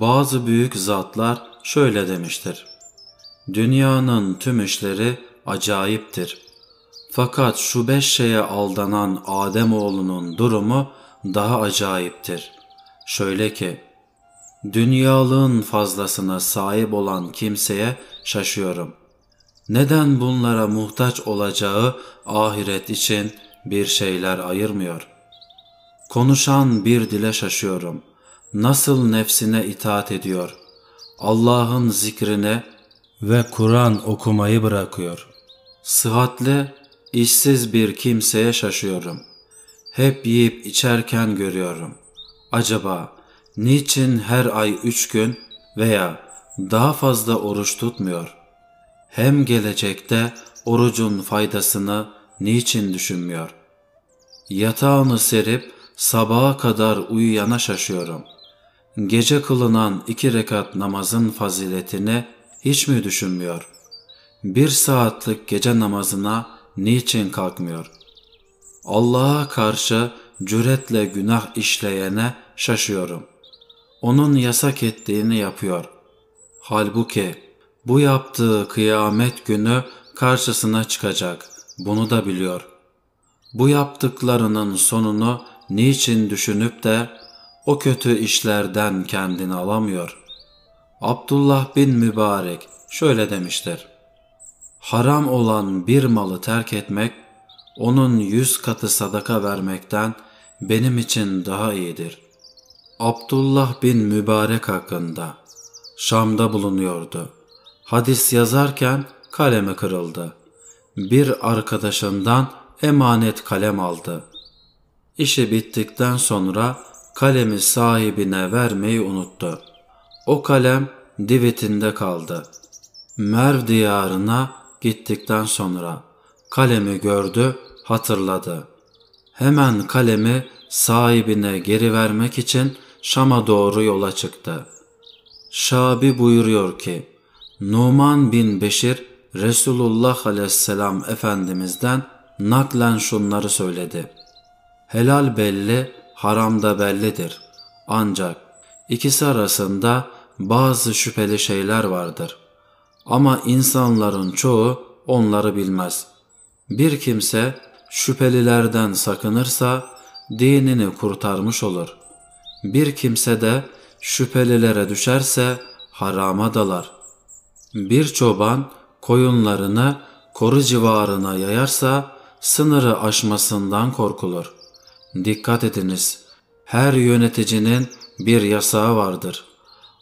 Bazı büyük zatlar şöyle demiştir. Dünyanın tüm işleri acayiptir. Fakat şu beş şeye aldanan Adem oğlunun durumu daha acayiptir. Şöyle ki, dünyalığın fazlasına sahip olan kimseye şaşıyorum. Neden bunlara muhtaç olacağı ahiret için bir şeyler ayırmıyor? Konuşan bir dile şaşıyorum.'' nasıl nefsine itaat ediyor, Allah'ın zikrine ve Kur'an okumayı bırakıyor. Sıhhatli, işsiz bir kimseye şaşıyorum. Hep yiyip içerken görüyorum. Acaba niçin her ay üç gün veya daha fazla oruç tutmuyor? Hem gelecekte orucun faydasını niçin düşünmüyor? Yatağını serip sabaha kadar uyuyana şaşıyorum.'' gece kılınan iki rekat namazın faziletini hiç mi düşünmüyor? Bir saatlik gece namazına niçin kalkmıyor? Allah'a karşı cüretle günah işleyene şaşıyorum. Onun yasak ettiğini yapıyor. Halbuki bu yaptığı kıyamet günü karşısına çıkacak. Bunu da biliyor. Bu yaptıklarının sonunu niçin düşünüp de o kötü işlerden kendini alamıyor. Abdullah bin Mübarek şöyle demiştir. Haram olan bir malı terk etmek, onun yüz katı sadaka vermekten benim için daha iyidir. Abdullah bin Mübarek hakkında Şam'da bulunuyordu. Hadis yazarken kalemi kırıldı. Bir arkadaşından emanet kalem aldı. İşi bittikten sonra kalemi sahibine vermeyi unuttu. O kalem divitinde kaldı. Merv diyarına gittikten sonra kalemi gördü, hatırladı. Hemen kalemi sahibine geri vermek için Şam'a doğru yola çıktı. Şabi buyuruyor ki, Numan bin Beşir Resulullah aleyhisselam Efendimiz'den naklen şunları söyledi. Helal belli, haram da bellidir. Ancak ikisi arasında bazı şüpheli şeyler vardır. Ama insanların çoğu onları bilmez. Bir kimse şüphelilerden sakınırsa dinini kurtarmış olur. Bir kimse de şüphelilere düşerse harama dalar. Bir çoban koyunlarını koru civarına yayarsa sınırı aşmasından korkulur.'' Dikkat ediniz. Her yöneticinin bir yasağı vardır.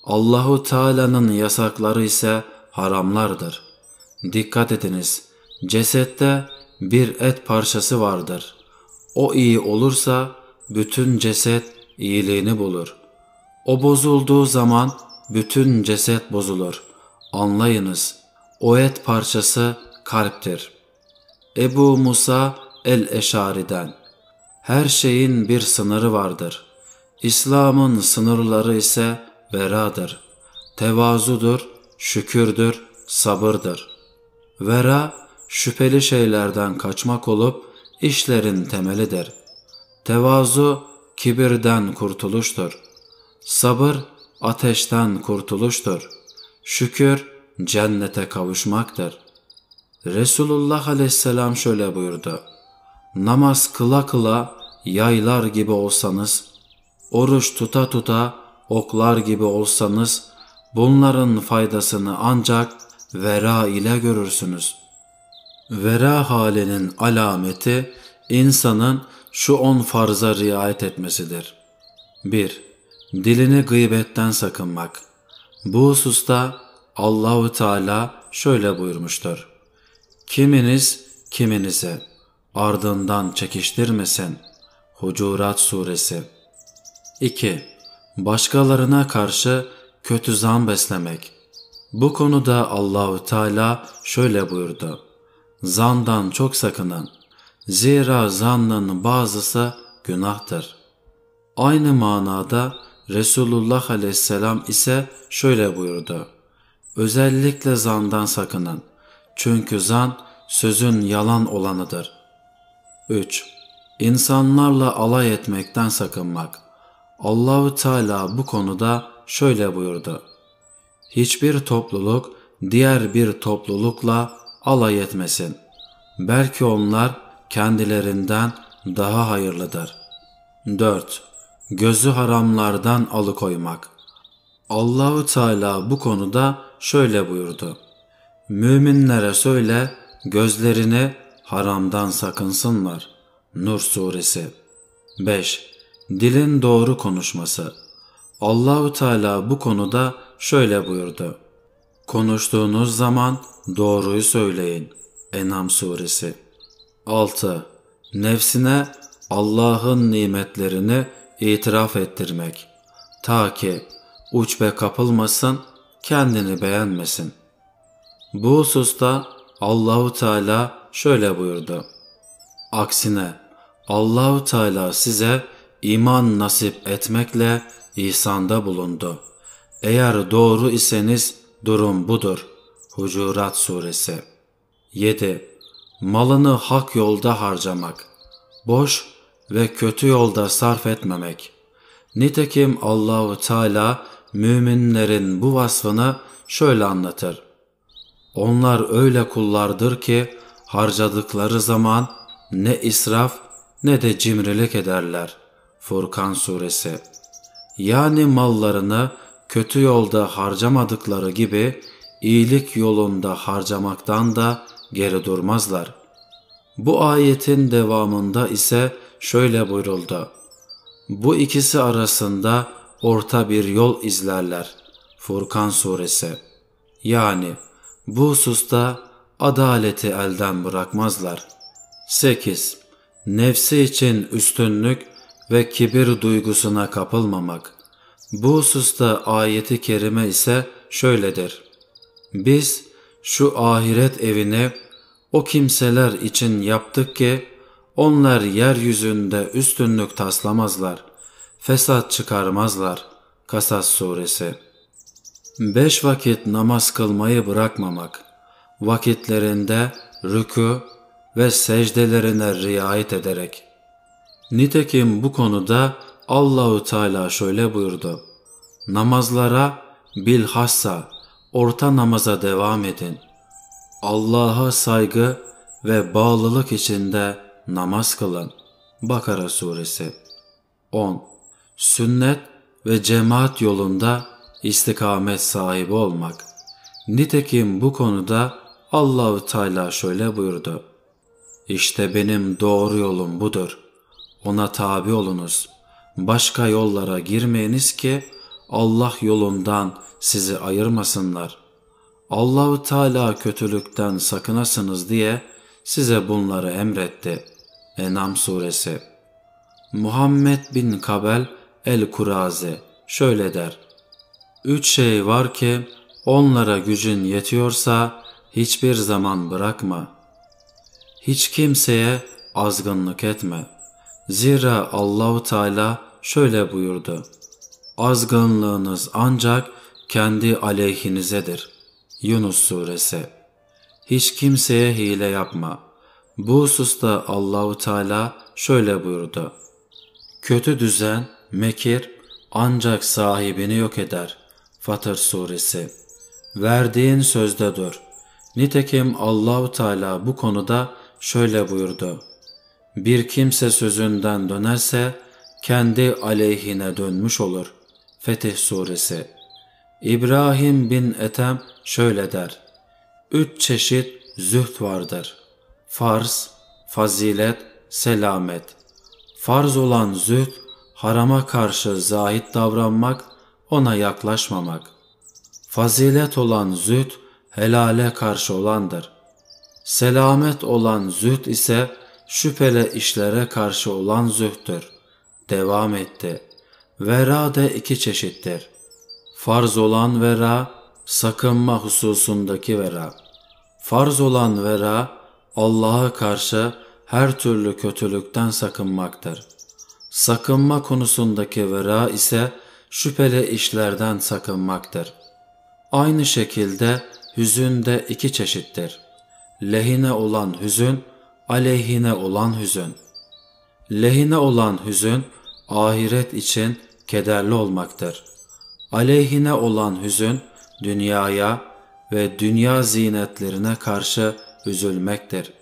Allahu Teala'nın yasakları ise haramlardır. Dikkat ediniz. Cesette bir et parçası vardır. O iyi olursa bütün ceset iyiliğini bulur. O bozulduğu zaman bütün ceset bozulur. Anlayınız. O et parçası kalptir. Ebu Musa el-Eşari'den her şeyin bir sınırı vardır. İslam'ın sınırları ise veradır. Tevazudur, şükürdür, sabırdır. Vera, şüpheli şeylerden kaçmak olup işlerin temelidir. Tevazu, kibirden kurtuluştur. Sabır, ateşten kurtuluştur. Şükür, cennete kavuşmaktır. Resulullah aleyhisselam şöyle buyurdu namaz kıla kıla yaylar gibi olsanız, oruç tuta tuta oklar gibi olsanız, bunların faydasını ancak vera ile görürsünüz. Vera halinin alameti insanın şu on farza riayet etmesidir. 1. Dilini gıybetten sakınmak. Bu hususta Allahu Teala şöyle buyurmuştur. Kiminiz kiminize ardından çekiştirmesin. Hucurat Suresi 2. Başkalarına karşı kötü zan beslemek. Bu konuda Allahü Teala şöyle buyurdu. Zandan çok sakının. Zira zannın bazısı günahtır. Aynı manada Resulullah aleyhisselam ise şöyle buyurdu. Özellikle zandan sakının. Çünkü zan sözün yalan olanıdır.'' 3. İnsanlarla alay etmekten sakınmak. Allahü Teala bu konuda şöyle buyurdu. Hiçbir topluluk diğer bir toplulukla alay etmesin. Belki onlar kendilerinden daha hayırlıdır. 4. Gözü haramlardan alıkoymak. Allahü Teala bu konuda şöyle buyurdu. Müminlere söyle gözlerini haramdan sakınsınlar. Nur suresi 5. Dilin doğru konuşması. Allahu Teala bu konuda şöyle buyurdu. Konuştuğunuz zaman doğruyu söyleyin. Enam suresi 6. Nefsine Allah'ın nimetlerini itiraf ettirmek. Ta ki uçbe kapılmasın, kendini beğenmesin. Bu hususta Allahu Teala şöyle buyurdu. Aksine Allahu Teala size iman nasip etmekle ihsanda bulundu. Eğer doğru iseniz durum budur. Hucurat Suresi 7. Malını hak yolda harcamak. Boş ve kötü yolda sarf etmemek. Nitekim Allahu Teala müminlerin bu vasfını şöyle anlatır. Onlar öyle kullardır ki harcadıkları zaman ne israf ne de cimrilik ederler. Furkan suresi. Yani mallarını kötü yolda harcamadıkları gibi iyilik yolunda harcamaktan da geri durmazlar. Bu ayetin devamında ise şöyle buyuruldu. Bu ikisi arasında orta bir yol izlerler. Furkan suresi. Yani bu hususta adaleti elden bırakmazlar. 8. Nefsi için üstünlük ve kibir duygusuna kapılmamak. Bu hususta ayeti kerime ise şöyledir. Biz şu ahiret evini o kimseler için yaptık ki onlar yeryüzünde üstünlük taslamazlar, fesat çıkarmazlar. Kasas suresi. Beş vakit namaz kılmayı bırakmamak vakitlerinde rükû ve secdelerine riayet ederek. Nitekim bu konuda Allahu Teala şöyle buyurdu. Namazlara bilhassa orta namaza devam edin. Allah'a saygı ve bağlılık içinde namaz kılın. Bakara suresi 10. Sünnet ve cemaat yolunda istikamet sahibi olmak. Nitekim bu konuda Allahü Teala şöyle buyurdu. İşte benim doğru yolum budur. Ona tabi olunuz. Başka yollara girmeyiniz ki Allah yolundan sizi ayırmasınlar. Allahü Teala kötülükten sakınasınız diye size bunları emretti. Enam suresi. Muhammed bin Kabel el-Kurazi şöyle der. Üç şey var ki onlara gücün yetiyorsa hiçbir zaman bırakma. Hiç kimseye azgınlık etme. Zira Allahu Teala şöyle buyurdu. Azgınlığınız ancak kendi aleyhinizedir. Yunus Suresi Hiç kimseye hile yapma. Bu hususta Allahu Teala şöyle buyurdu. Kötü düzen, mekir ancak sahibini yok eder. Fatır Suresi Verdiğin sözde dur. Nitekim Allahu Teala bu konuda şöyle buyurdu. Bir kimse sözünden dönerse kendi aleyhine dönmüş olur. Fetih Suresi İbrahim bin Etem şöyle der. Üç çeşit züht vardır. Farz, fazilet, selamet. Farz olan züht, harama karşı zahit davranmak, ona yaklaşmamak. Fazilet olan züht, helale karşı olandır. Selamet olan züht ise şüphele işlere karşı olan zühttür. Devam etti. Vera de iki çeşittir. Farz olan vera, sakınma hususundaki vera. Farz olan vera, Allah'a karşı her türlü kötülükten sakınmaktır. Sakınma konusundaki vera ise şüpheli işlerden sakınmaktır. Aynı şekilde hüzün de iki çeşittir. Lehine olan hüzün, aleyhine olan hüzün. Lehine olan hüzün, ahiret için kederli olmaktır. Aleyhine olan hüzün, dünyaya ve dünya zinetlerine karşı üzülmektir.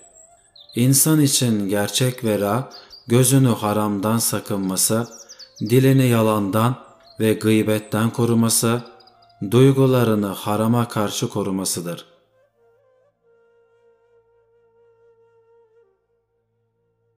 İnsan için gerçek vera, gözünü haramdan sakınması, dilini yalandan ve gıybetten koruması, duygularını harama karşı korumasıdır.